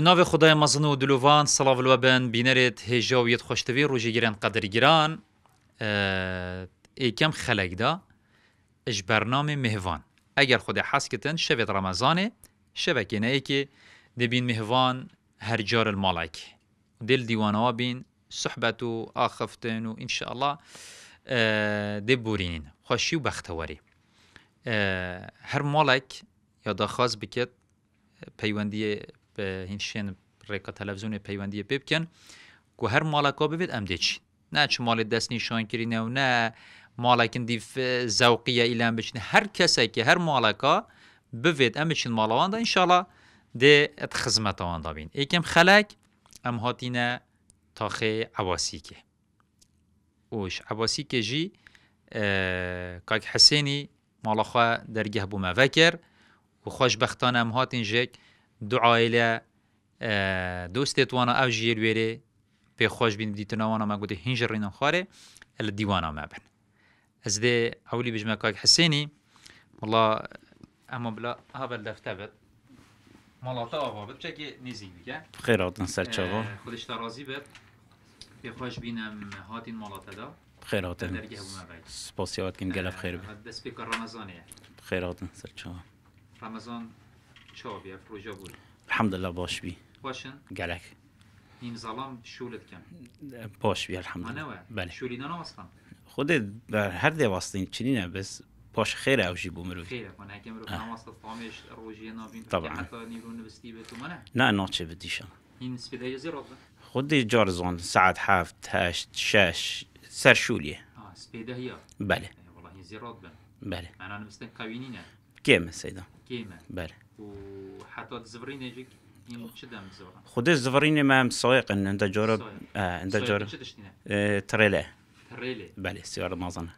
نوی خدای مزن و دلوان سلاو الوبن بینر ایت هیجا و قدر خوشتوی روژگیران قدرگیران ای کم خلق دا اش برنامه مهوان اگر خود حس کتن شبیه رمزانه شبکه نه ای که ده مهوان هر جار المالک دل دیوان بین صحبت و آخفتن و انشالله ده خوشی و بخته هر مالک یا خواست بکد پیوندی به هینشین ریکا تلویزیون پیوندی ببکن که هر مالکا ببید ام نه چه مال دست نشان کری نه و نه مالکن دیف زوقیه ایلم بچین هر کسی که هر مالکا ببید ام بچین مالوان دا انشالله ده ات خزمت آن دا بین ایکم خلک ام تاخه عواسی که اوش عواسی که جی کاک حسینی مالخا در درگه بومه وکر و خوشبختان هم اینجک دوعای لە دۆستێت وانە ئەو ژێر وێرێ پێ خۆش بین دیتنەوەە ما گوتی هینژ ڕینە خوارێ لە دیوانە مابن ئەس دێ ئەولی بژمە کاک حسێنی وڵا اما بلا هەبەر دەفتە بێت مڵاتە ئاوا بچێکی نزیگە خێراتن سەرچەوە خودش ترازی بێت پی خوش بینم هاتین مڵاتەدا خێراتن سپاسیاتکن گەلە خێر دەست پێ ڕەمەزانەیە خێراتن سەرچەوە ڕەمەزان چاوی پروژه بود الحمد لله باش بی باشن گلک این ظلام شولت کم باش بی الحمد لله بله شولیدن اصلا خود بر هر دی واسطین چنینه بس باش خیر او جی بو مروی خیر کنه که مروی نواست فامش روژی نابین طبعا نه نه چه بدیشن این سپیده یزی رو خود جارزون ساعت هفت هشت شش سر شولیه آه سپیده هیا بله والله یزی رو بله معنی مستن قوینینه کیم سیدا کیم. بله. وحطت زفرینه یجیک خودش خود ما هم سایق. ان انت جورب آه انت جورب تریله. تریله. بله سیار مازن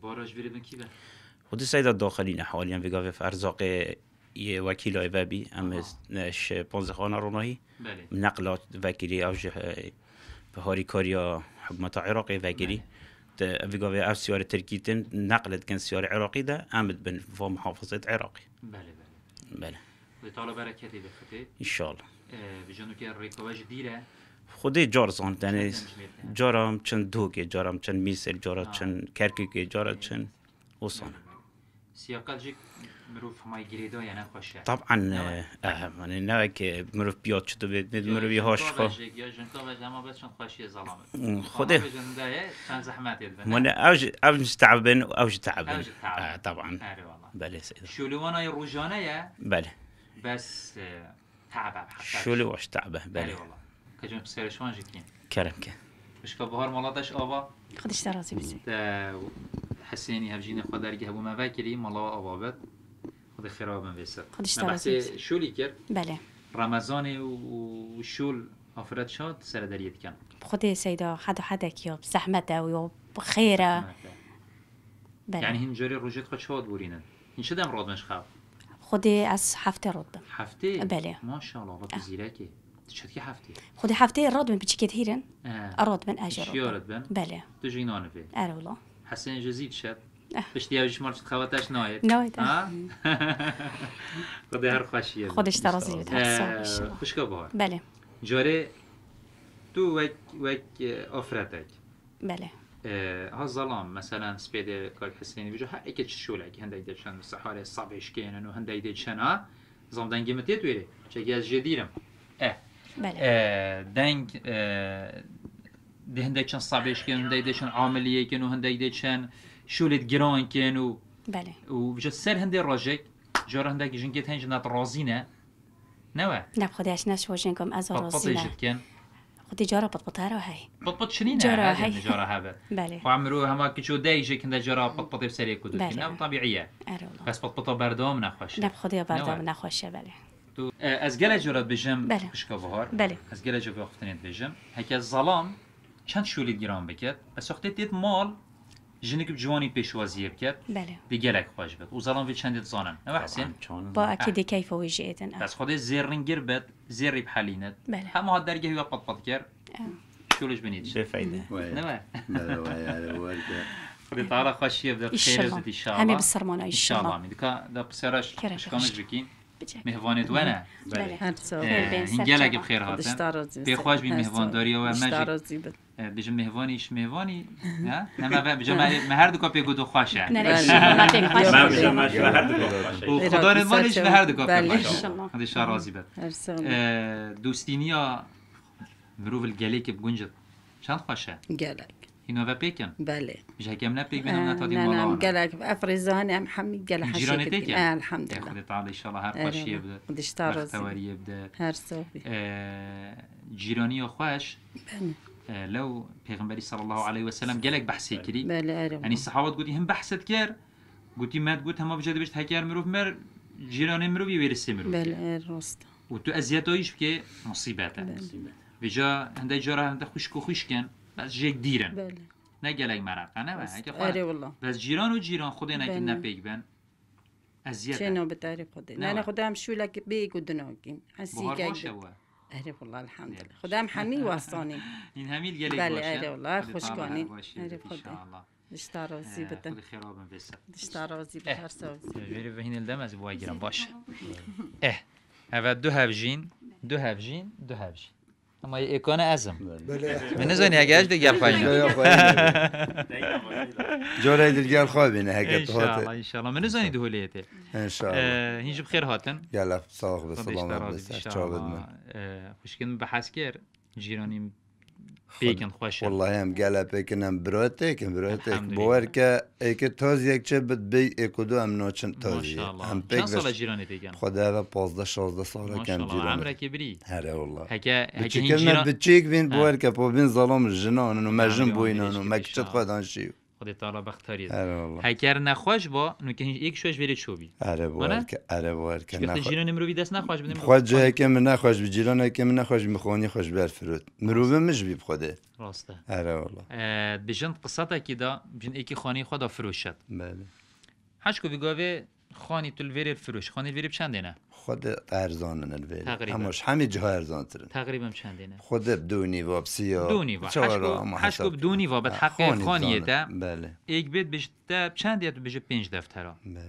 باراج بیرون من خود خودش داخلی داخلین حالیا فی به ارزاق یه وکیل های وبی هم نش رو نهی نقلات وکیلی اوج بهاری کاریا حکومت عراقی وکیلی ئەڤگۆی سياره تركيت نقلت كان سياره عراقي ده ئەمت بن بۆ محافظت عێراقی ئیشال خودی جارزان دەنێ چند دو دووگێ جارم. چند میسر چند چند کەرکێ جارم. چند اوسانه. سیاقت جی مروف همای گریدا یا نخوشه طبعا اهم یعنی یعنی که مروف بيوت شتو بيد مروف يهاش خو خده من اوج اوج تعبن اوج تعبن طبعا آره بله سيدي شو اللي وانا بله بس تعبه شو اللي واش تعبه آره بله والله كجم بسير کرم که. كرمك مش مال داش ابا خودش درازی بس حسینی هفجین خود در گهبو من وکری مالا آبابت خود خراب من ویسر خودش بحث شولی کرد بله رمضان و شول آفرت شاد سر دریت کن خود سیدا حد حد یا زحمت و یا خیره بله. یعنی اینجوری روزت خود شاد بورینن این شدم رادمش خواب خود از هفته رد هفته بله ماشاءالله با بزیرکی. وقت که هفته خود هفته راد من بچکت هیرن راد من اجر بن بله دو جینان فیه اره والله حسین جزیل شاد باش دیال جمال تخواتاش ناید؟ ناید خدي هر خوشيه خودش ترازي خوش بار بله جاره تو وك وك افراتك بله ها ظلام مثلا سپید کارک حسینی بیجو ها اکید چند هندی دیشان الصحاری و اشکین هندی چند ها زم دنگی متیت ویره چه از جدیرم اه بله دنگ دهنده چن صابش کن دهنده چن عملیه کن و دهنده چن شولت گران کن و بله و وجه سر هنده راجه جور هنده کی جنگت نت رازی نه نه و نه خودش نه شو جنگم از رازی نه پاتیجت کن خود جارا پات پات هر هی پات پات شنی نه جارا هی جارا ها به بله خوام رو هم کی چو دایج کنده جارا پات پات سری کدوم نه طبیعیه بس پات پات بردم نخواش نه خودی بردم نخواشه بله تو از گله جورت بیشم بله. بله از گله جورت وقت نیت بیشم هکی از ظلام چند شولید گران بکرد وقتی دید مال جنگ جوانی پێشوازیە بکات بد او بێت وزەڵام وی چندێت زانم نو حسین با ئەکی دیکەیفەوەی ژێتن ئەس خۆدەی زێڕنگر همه ها درگه هەمووها دەرگەوە پەتپەت کرد شولش بنیت خۆشیە بێت هەمێ بسەرمانای شڵامی دکا دا پسێرش کرێشکانش بکەین. میهواندوانه بله هنگل بله. اگه بخیر به خب، بخواج بی داری و مجی بجا مهوانیش مهوانی نه نه بجا ما هر دو کاپی گودو خواشه نه نه بله. بجا ما هر دو خواشه خب، خدا رضوانش به هر دو کاپی خواشه هذا شهر راضی بد دوستینیا مروف الگلی که بگنجد چند خواشه گلک اینا و پیکن بله جهکم نپیک بینم نتادین نه نعم قالک افرزان هم حمی گل حشیک جیرانی پیکن آه الحمد لله ان شاء الله هر قاش يبدا قديش تعرف يبدا هر صبح. جیرانی جیرانی خوش بله لو پیغمبری صلی الله علیه و سلم گلک بحثی بله، کری بله آره. یعنی صحابت گوتی هم بحثت کرد گوتی مات گوت هم بجد بشت هکر مروف مر جیرانی مروف ویرسی ورسه مروف بله آره، راست و تو ازیتایش که مصیبت بله. و جا هنده جارا هنده خوشک و خوشکن بس جگ دیرن بله نگلگ مرقه نه بس اره والله بس جیران و جیران خود نگی نپیگ بله. بن ازیت چه نو بتاری خود نه نه خودم شو لک بیگ و دناگیم باشه بوه اره والله الحمدلله هم بله. همی واسانی این همی گلگ بله، باشه بله اره والله خوشگانی اره خدا دشتا رازی بده خود خرابم بسه دشتا رازی به هر سازی بری به این الدم از وای گیرم باشه اه اول دو هفجین دو هفجین دو هفجین اما ایکون ازم من نزنی اگه اش دیگه فاین بله، جورا دیگه خوب اینه هگه ان شاء الله من نزنی دولیته ان شاء الله هیچ بخیر هاتن یالا سلام و سلام بس چاوبد من خوشگین بحث حسکر جیرانیم بیکن خوش والله هم گله پیکن هم برات ایکن برات ایک بوار که ایک تاز یک چه بد بی ایکو دو هم ناچن تازی هم پیک سال جیرانی دیگن خدا و پازده شازده سال کم جیرانی عمره کبری هره والله هکه هکه هین جیران بچیک بین بوار که پا بین ظلام جنان و مجن بوینان و مکچت خودان شیو خدای تعالی بختاری هکر آره نخواش با نو که یک شوش بری چوبی آره بو آره, آره بو که نخوش جیران مروی دست نخواش بدیم خود جه که من نخواش بی جیران که من نخوش مخونی خوش بر فرود مروی مش بی بخوده راسته آره والله بجن تا که دا بجن یک خانی خدا فروشت بله هشکو بگاوه خانی تو الویری فروش خانی الویری چند نه خود ارزان الویری تقریبا همش همه جا ارزان ترن تقریبا چند نه خود بدونی و بسیا دونی و هشت بدونی و بعد حق خانیه ده بله یک بیت ده چند تو بشه پنج دفتر بله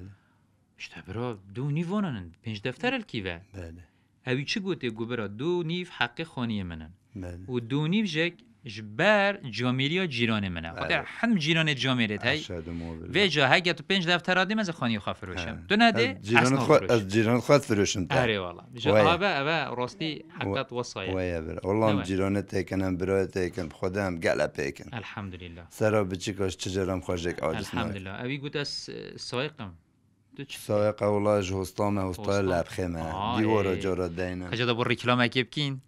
شته برا دو نیو آنن پنج دفتر الکیوه بله اوی چی گوته گو برا دو نیو حق خانی منن بله و دو نیو جک جبر جامیریا جیرانی منا خاطر هم جیران تای و بله. وجا هگه تو پنج دفتر آدم مزه خانی خواه فروشم دو نده جيران خو از جيران خو فروشم اره والله جا ابا ابا راستي حقت وصايا ويا بر والله ام جيران تاي تکن. خدا هم كان خدام الحمدلله. بيكن الحمد لله سرا بتشكاش تجرم خرجك عاجز الحمدلله لله ابي قلت سايقم سايقه والله جوستامه هستای لبخمه دیوارا جارا دینا خجا بر ریکلام اکیب کین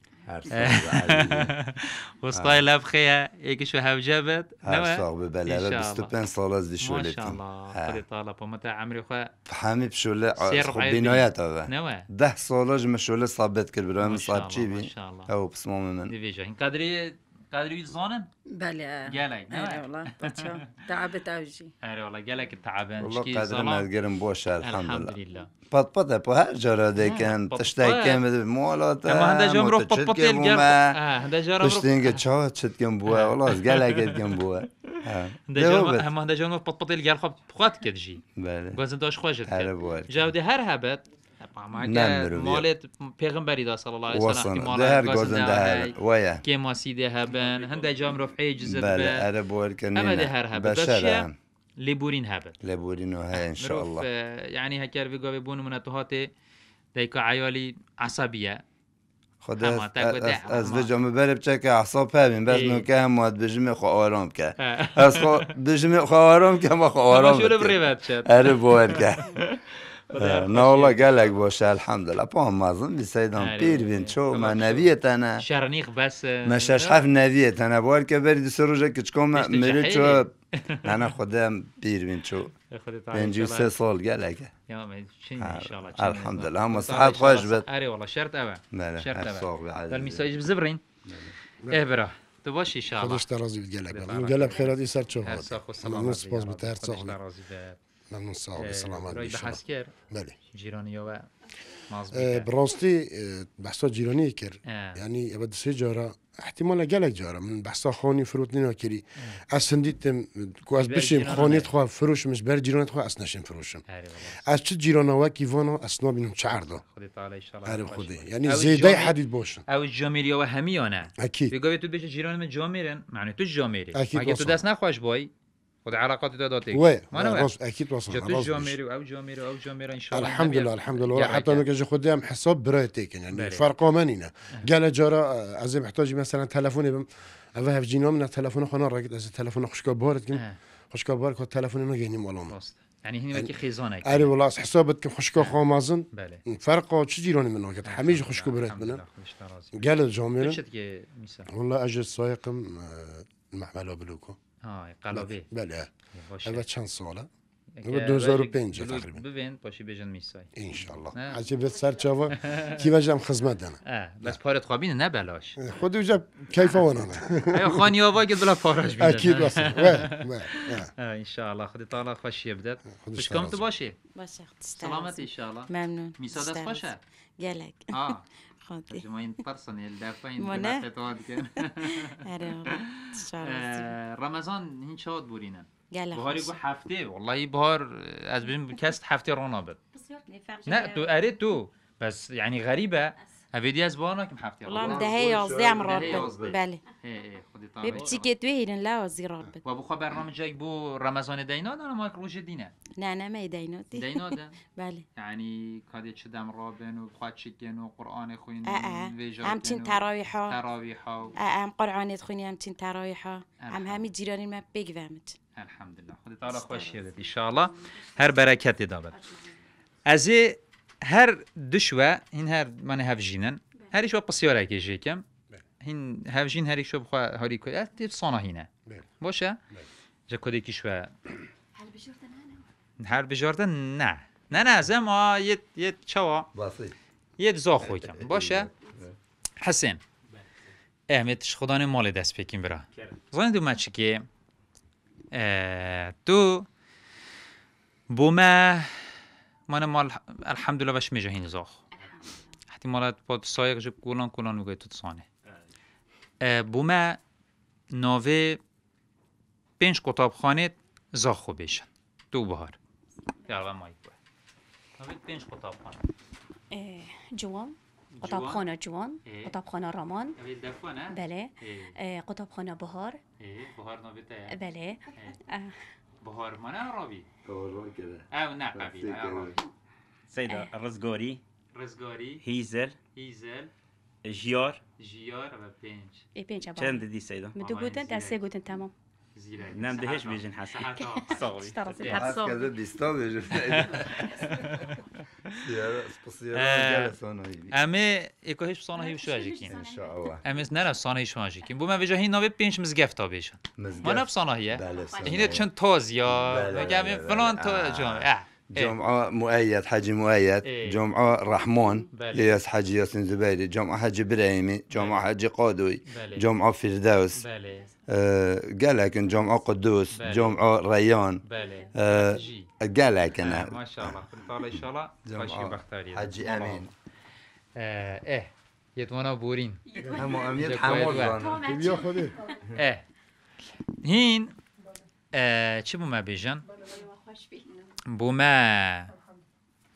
وسطاي لا خيا يكشو هاو جابت هر ببلا بستو بان سالة زي شو ما شاء الله قد آه. طالب ومتى عمري خوا بحامي بشولة خب بنايات هذا نوا ده سالة جمشولة صابت كل بلا من صاب ما شاء الله او بسمو من ديفيجا قادري قادري تزونن؟ بلى طيب، قالك اي والله تعبت اوجي اي والله جالك تعبان والله قادرين تقرم بوشا الحمد لله الحمد لله بطبطة بو هر جرا كان تشتاي كامل مولات اما هندا جرم بطبطة القرم هندا جرم روح تشتين قد تشتكم بوا آه. والله قالك تقم بوا آه. اما هندا جرم روح بطبطة القرم خوات كتجي بلى قوزن دوش خواجر كان جاودي هر هبت مالت پیغمبری دا صلی الله علیه و سلم ده هر گوزن ده هر ویا کی ماسی ده هبن هنده جام رفعی جزد بله هبن هبن ان شاء الله يعني بون مناتهات ديكو عيالي عصبيه خود از بره برب که که همین بس نو که هم بجمه خو آرام که از خو بجمه آرام که ما خو آرام که اره که ناولا گلگ باشه الحمدلله پا مازن بی سیدان پیر بین چو ما نویه تنه شرنیخ بس ما uh, نویه تنه بار که بری دو سروژه کچکو ما مری چو من خودم پیر بین چو پنجی سه سال گلگه آره. الحمدلله هم صحت خواهش بد اره والا شرط اوه بله، شرط اوه بله. در میسایج بزبرین اه برا تو باشی ان شاء الله خودش ترازی گلک سر چه هست سپاس به هر ممنون سلام سلامت رای کرد بله جیرانی و براستی بحثا جیرانی کرد یعنی ابد سه جارا احتمال گلک جارا من بحثا خانی فروت نینا کری از سندیتم کو از بشیم خانیت خواه فروشم از بر جیرانت خواه از نشیم فروشم اره از چه جیرانا و کیوانا اصنا بینم چهر دا عرب خوده یعنی زیده حدید باشن او جامیر و همیانه اکید بگوی تو بشه جیرانم جامیرن معنی تو جامیری اگه تو دست نخواش بایی علاقات دا دوتي وي اكيد وصل جاتو جو او جو واو او جو جواميري ان شاء الله الحمد لله الحمد لله حتى انا كنجي خدام حساب برا يعني فرقوا منينا قال جرا ازي محتاج مثلا تلفوني هذا جينو من تلفون خونا راكد ازي تلفون خشكو بورت خشكو بورك تلفون ما كاينين مالو يعني هنا كي خيزونك اري والله حسابك خشكو خمازن فرق شو جيروني منه كنت حميج خشكو برات منا قال الجواميري والله اجي سايقم آه، المحمل بلوكو Ah, قالوا به بلى هذا تشانسون 2005 تقریبا ببین پاشی بجن میسای ان شاء الله عجب سر چاوا کی وجم خدمت دنا بس پارت قابین نه بلاش خود وجا کیف وانا نه خانی آوا گد بلا پاراش بیدن اكيد بس ان شاء الله خدي طالع خوش يبدا خوش كم تباشي باشه سلامت ان شاء الله ممنون میسا دست باشه گلک آه خاطي ما ينطرسن الدافين منى رمضان هين شاد بورينا بهاری گو هفته والله بهار از بین کست هفته رو نابد نه تو اره تو بس یعنی غریبه هفیدی از بانا کم هفته رو نابد ده یازده هم راد بله بله بچی که توی هیرن لازی راد بد و بخواه خب، برنامه جایی بو رمضان دینا دانا ما روش دینه نه نه می دینا دی دینا ده بله یعنی کادی چه دم رابن و بخواه چکن و قرآن خوین همچین تراویح ها تراویح ها ام قرآن خوین همچین تراویح ها هم همی جیرانی من بگوامت الحمدلله خود تعالی خوش یادت انشاءالله هر برکتی دابد از هر دشوه این هر من هفجینن هر ایش پسیاره بسیار اکیشه کم هین هفجین هر ایش وقت بخواه هاری کلی از باشه جا کدی هر بجارده نه نه نه زم آ یه چوا یه دزا کم باشه حسین احمد خدا مال دست پیکیم برا زانی دو که tu من مال mal alhamdulillah باش mejahin زاخ احتمالات با سایق جب کولان کلان میگوی تو تسانه بومه ناوه پنج کتاب خانه زاخو بیشن دو بهار در مایی پنج کتاب خانه جوان قطابخانه جوان قطابخانه رامان یعنی بله قطابخانه بهار بهار نوبته بله بهار من عربی بهار کده او نه قبیل سیدا رزگاری، رزگاری، هیزل، هیزل، جیار، جیار و پنج چند دی چند دي سيدة مدو بودن دسته گوتن تمام زیرک نم دهش بیجن حسن صاوی حسن زد دیستا بیجن هیچ سانهی نره بو من نوی پینش مزگفت ما نف چون یا بله، بله، بله. فلان تا جامعه جمعة مؤيد حجي مؤيد جمعة رحمون ياس حجي ياسين زبيدي جمعة حجي قالك جمعة قدوس بالي. ريان بالي آه قالك انا ما شاء الله ان شاء الله باشي بختاري حجي امين ايه يتوانا بورين هم امير حمود بيا خدي ايه هين آه چه بوما بيجن بوما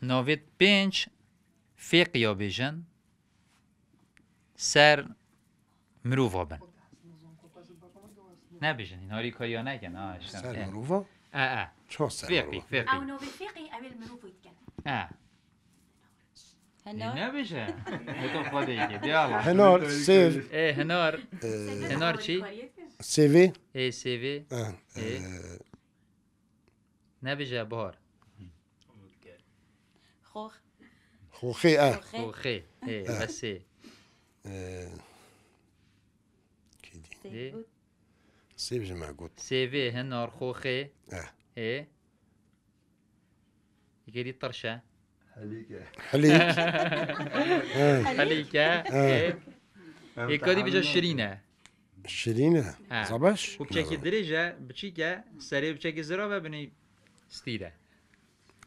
نوفيت بينج فيقيا بيجن سر مروفا بن نبيجن هاري كايا نجن ها سر مروفا اه اه شو سر فيقي فيقي او نو اول او المروف يتكلم اه هنار نبيجن هنار ايه هنار هنار چی سي في ايه سي في اه بهار خوخ خوخي اه خوخي ايه بس ايه سيف جمع قوت سيفي هنا رخوخي اه ايه يقري طرشة حليكة حليك آه. حليكة آه. ايه يكادي بجا شرينة شرينة آه. صباش وبشاكي درجة بشيكة سري بشاكي زرابة بني ستيرة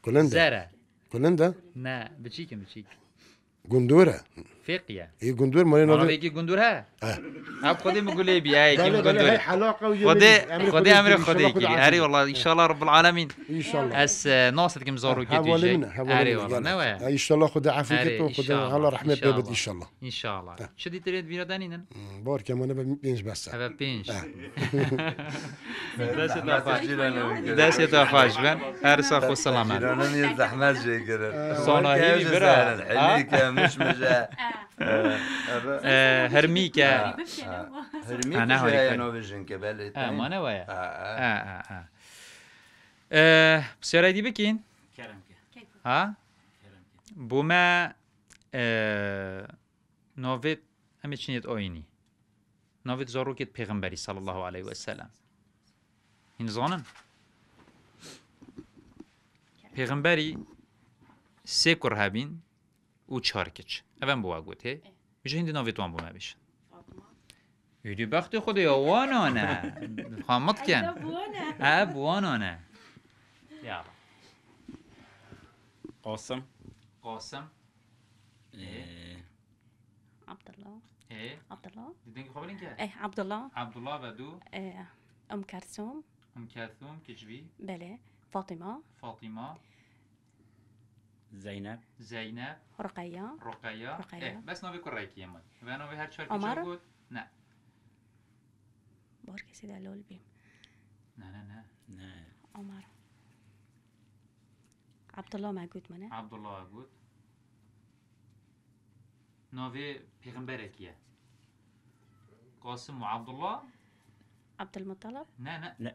كلندا زارة كلندا نا بشيكة بشيكة قندورة فقيه اي قندور مالي نادي يجي گندور ها اب آه. آه، خودی مگولی بیای کی گندور خودی خودی امر خودی کی اری والله ان شاء الله رب العالمين ان شاء الله اس اه، ناصر كم زارو کی تیجی اری والله نوا ان شاء الله خدا عافيتك تو خدا الله رحمه بده ان شاء الله ان شاء الله شدی ترید بیرادنین بار کمانه انا پنج بس به پنج دست تو فاش دست تو فاش بن هر سا خو سلامت زحمت جیگر هي برا حلیکه مش مجا هرميكا هرميكا جاية نوفيجن كبالي اه ما نوايا اه اه اه بسيارة دي بكين كرمك ها بوما نوفيت امي چنيت اويني نوفيت زوروكيت پیغمبري صلى الله عليه وسلم هين زانن پیغمبري سيكور هابين و چارکچ اوا بو اگو ته بجين دي نو ويتو ان بو مابيش فاطمه يدي بخته خود یا وان انا فاطمه ها بو انا ها با قاسم قاسم عبدالله عبدالله عبدالله و دو الله دي دينك ام ام بله فاطمه فاطمه زینب زینب رقیه رقیه رقیه بس ناوی کن رکی من و ناوی هر چهار کجا بود نه بار کسی دلال بیم نه نه نه نه عمر عبدالله مگود منه عبدالله مگود ناوی پیغمبر اکیه قاسم و عبدالله عبدالمطلب نه نه نه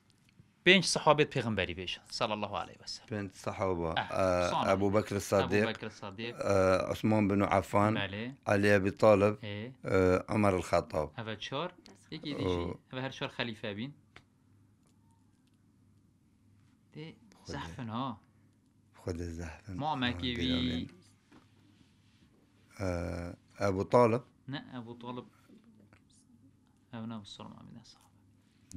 بين صحابة پیغمبری بيش صلى الله عليه وسلم بين صحابه آه, اه، ابو بكر الصديق ابو بكر الصديق آه عثمان بن عفان علي ابي طالب اه. آه عمر الخطاب هذا شور یکی دیگه هذا شور خليفه بين دي زحفن ها خد الزحفن ما بي آه ابو طالب لا ابو طالب ابو نه بصر من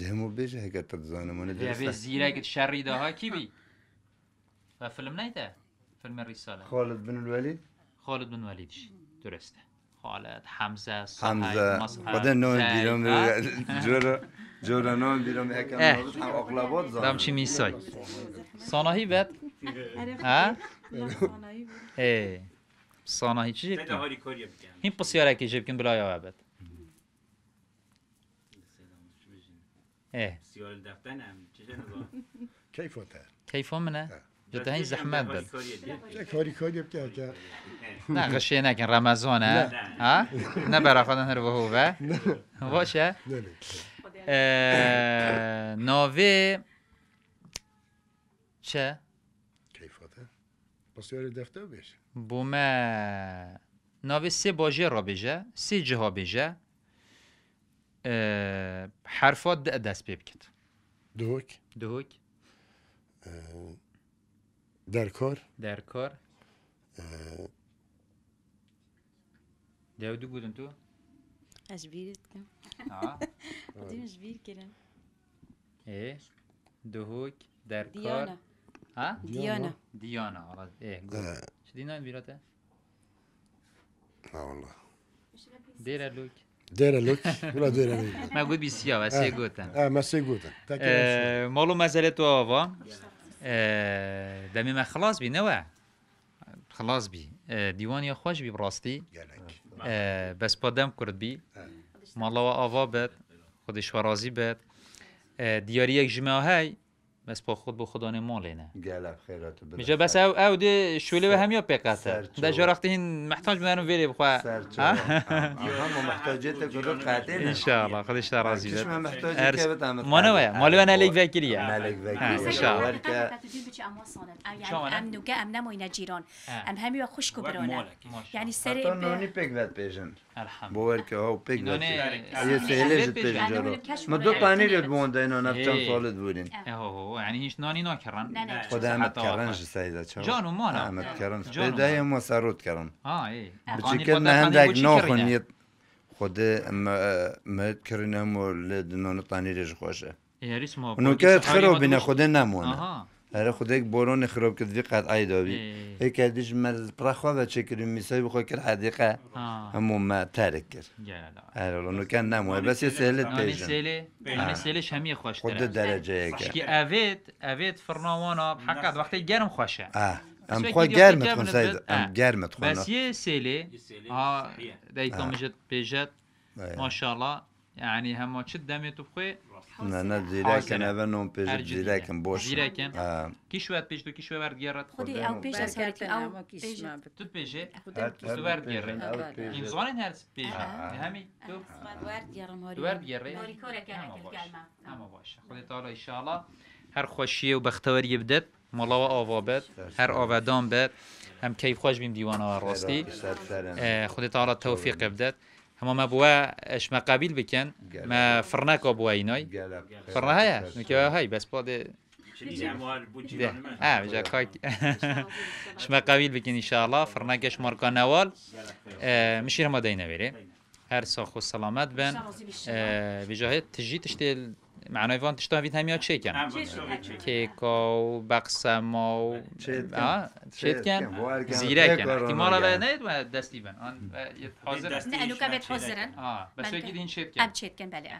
دهمو بیشه هکت تر زانمونه درسته دوی زیرکت شر ایده ها کی بی؟ و فلم نیده؟ فلم رساله خالد بن الولید؟ خالد بن الولیدش درسته خالد، حمزه، سحای، حمزه. مصحب، خدا نوم بیرام جورا جورا نوم بیرام هکم نوم اقلابات زانمونه دمچی میسای سانهی بد؟ سانهی بد؟ سانهی چی جبکن؟ این پسیاره که جبکن بلای آوه ايه سيار الدفتن ام كيفوتا كيفو منه جدا هين زحمت بد كاري كاري بكه كه نه غشي نكن رمضانه ها نه برا خدن هر وهو باشه نوفي چه کیفاته بسیار دفته بیش بومه ناوه سه باجه را بیجه سه جه ها بیجه حرفات دست پێ بکەیت دوک دوک کار دەرکۆر دەودو بودن تو ئەش بیرت دیم بیر کردن ای دهوک در کار ها دیانا دیانا خلاص ايه قول شدينا البيراتة لا والله دير لوک در لطی، خب در لطی. مگه وی بیشی آواستی گوتن. آه ماست گوتن. مالو مازلی تو آوا، دامیم خلاص بی نو، خلاص بی. دیوانی آخوش بی براسی. یه لک. بس پردم کرد بی. مالا و آوا باد، خودش ورزی باد. دیاری یک جمعه های بس پا خود با خدا نمال نه خیرات میجا بس او او دی شوله و همیا در جا این محتاج رو ویلی بخواه ما محتاجه تا کدو قطعه نه انشاءالله خودش تا راضی بد هم محتاجه که مالو مالک وکریه انشاءالله ام خوش یعنی سری نونی باور هاو پیگ پک یه سهلش پیش جارو ما دو پنیر رید بونده اینا نفتن ها، بودین یعنی هیچ نانی نا کرن خود احمد کرن جه سیده چه جانو مانا احمد کرن پیده ما سرود کرن بچکر نهندک ناخونیت خود مد کرنه نانو تانی پنیرش خوشه نوکه خراب بینه خود نمونه هر خود یک باران خراب کرد وی قطعه داوی یک کدیش مل پرخوا و چکریم میسای بخوا کرد حدیقه همون ما ترک کرد هر الان کن نمو بس یه سهلت پیشن همه سهلش همی خوش خود درجه یک که اوید اوید فرناوانا حقا وقتی گرم خوشه ام خو گرم خون سید ام گرم خون بس یه سیلی ها دیتا مجد پیجت بله. ما شاء الله یعنی یعنی هما شد نه نه زیرکن اوه نوم پیش زیرکن باش زیرکن کی شو پیش تو کی شو ورد گیرد خودی او پیش از کرد او پیش تو پیش تو ورد گیرد این زانین هر پیش همی تو ورد گیرم هاری ورد گیرد هاری کار کنه اما باشه خودی تعالی انشاءالله هر خوشی و بختوری بدت مولا آوا بد هر آودان بد هم کیف خوش بیم و راستی خودی تعالی توفیق بدت هما ما بوا اش ما قابل بکن ما فرناکو بوا اینوی فرنا های نکه های بس پاده ده اه اش ما قابل بکن انشاءالله فرناک اش مارکا نوال مشیر ما دینه بری هر ساخو سلامت بین بجاهد تجید تشتیل معنای وان تشتا ویت همیا چیکن، کن که بقسم و چه زیرکن زیره کن و نه دستی بن آن حاضر نه لوکا بیت حاضرن آه بس تو این چه اب چیکن بله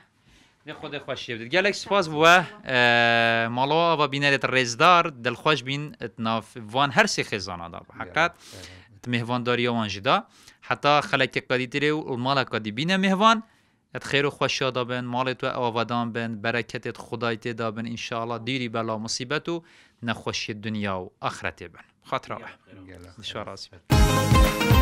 بله خود خوش شد گلک فاز و مالا و بینرت رزدار خوش بین اتناف وان هر سی خزانه دا بله، حقیقت بله. مهوانداری وان جدا حتی خلک قدی و مالا قدی بینه مهوان ات خیر و خوشا دابن مالت و آوادان بن برکتت خدایت تی دابن انشاءالله دیری بلا مصیبت و نخوشی دنیا و آخرت بن خاطر الله